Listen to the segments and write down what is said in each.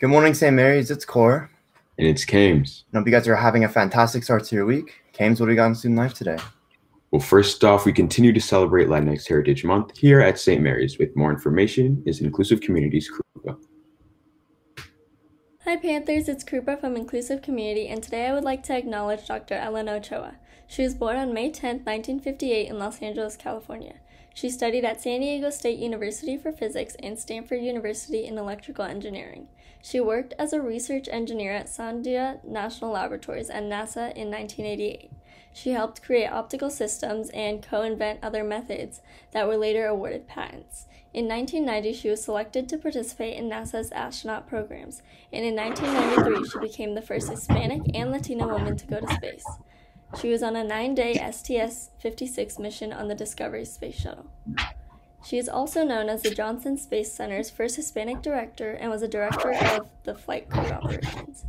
Good morning, St. Mary's. It's Core. And it's Kames. I hope you guys are having a fantastic start to your week. Kames, what do we got in student life today? Well, first off, we continue to celebrate Latinx Heritage Month here at St. Mary's. With more information is Inclusive Communities Krupa. Hi Panthers, it's Krupa from Inclusive Community, and today I would like to acknowledge Dr. Ellen Ochoa. She was born on May 10, 1958 in Los Angeles, California. She studied at San Diego State University for physics and Stanford University in electrical engineering. She worked as a research engineer at Sandia National Laboratories and NASA in 1988. She helped create optical systems and co invent other methods that were later awarded patents. In 1990, she was selected to participate in NASA's astronaut programs, and in 1993, she became the first Hispanic and Latina woman to go to space. She was on a nine day STS 56 mission on the Discovery Space Shuttle. She is also known as the Johnson Space Center's first Hispanic director and was a director of the flight crew operations.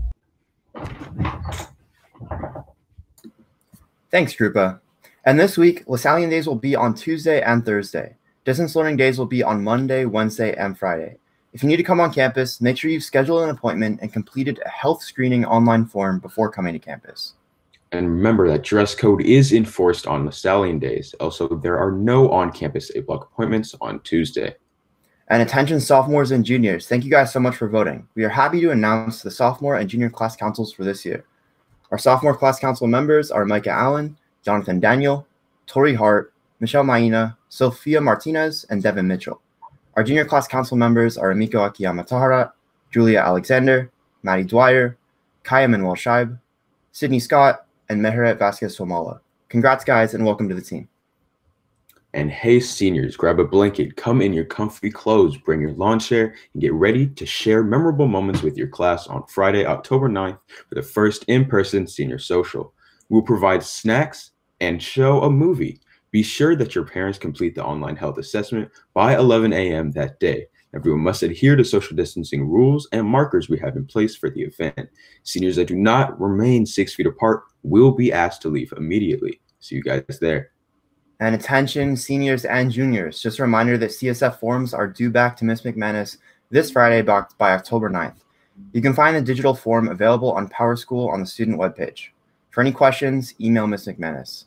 Thanks, Drupa. And this week, Lasallian Days will be on Tuesday and Thursday. Distance Learning Days will be on Monday, Wednesday, and Friday. If you need to come on campus, make sure you've scheduled an appointment and completed a health screening online form before coming to campus. And remember that dress code is enforced on the stallion days. Also, there are no on campus A block appointments on Tuesday. And attention, sophomores and juniors, thank you guys so much for voting. We are happy to announce the sophomore and junior class councils for this year. Our sophomore class council members are Micah Allen, Jonathan Daniel, Tori Hart, Michelle Maina, Sophia Martinez, and Devin Mitchell. Our junior class council members are Amiko Akiyama Tahara, Julia Alexander, Maddie Dwyer, Kaya Manuel Scheib, Sydney Scott, and Meherat Vasquez Somala. Congrats, guys, and welcome to the team. And hey, seniors, grab a blanket, come in your comfy clothes, bring your lawn chair, and get ready to share memorable moments with your class on Friday, October 9th for the first in person senior social. We'll provide snacks and show a movie. Be sure that your parents complete the online health assessment by 11 a.m. that day. Everyone must adhere to social distancing rules and markers we have in place for the event. Seniors that do not remain six feet apart will be asked to leave immediately. See you guys there. And attention, seniors and juniors. Just a reminder that CSF forms are due back to Ms. McManus this Friday by October 9th. You can find the digital form available on PowerSchool on the student webpage. For any questions, email Ms. McManus.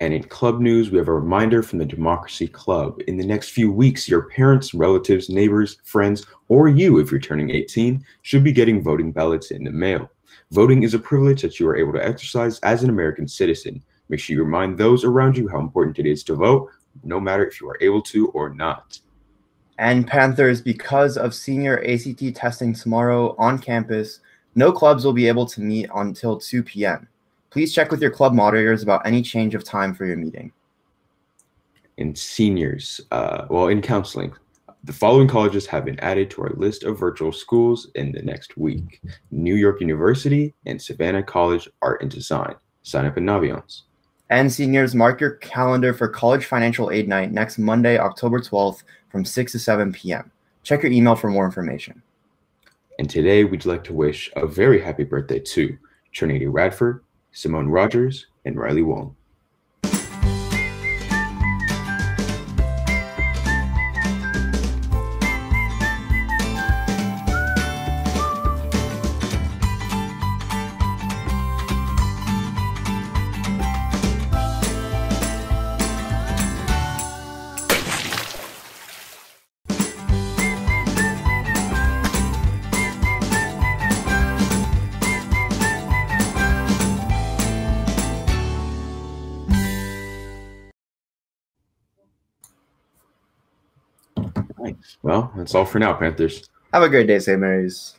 And in club news, we have a reminder from the Democracy Club. In the next few weeks, your parents, relatives, neighbors, friends, or you, if you're turning 18, should be getting voting ballots in the mail. Voting is a privilege that you are able to exercise as an American citizen. Make sure you remind those around you how important it is to vote, no matter if you are able to or not. And Panthers, because of senior ACT testing tomorrow on campus, no clubs will be able to meet until 2 p.m. Please check with your club moderators about any change of time for your meeting. In seniors, uh, well, in counseling, the following colleges have been added to our list of virtual schools in the next week New York University and Savannah College Art and Design. Sign up in Naviance. And seniors, mark your calendar for College Financial Aid Night next Monday, October 12th from 6 to 7 p.m. Check your email for more information. And today, we'd like to wish a very happy birthday to Trinity Radford, Simone Rogers, and Riley Wong. Well, that's all for now, Panthers. Have a great day, St. Mary's.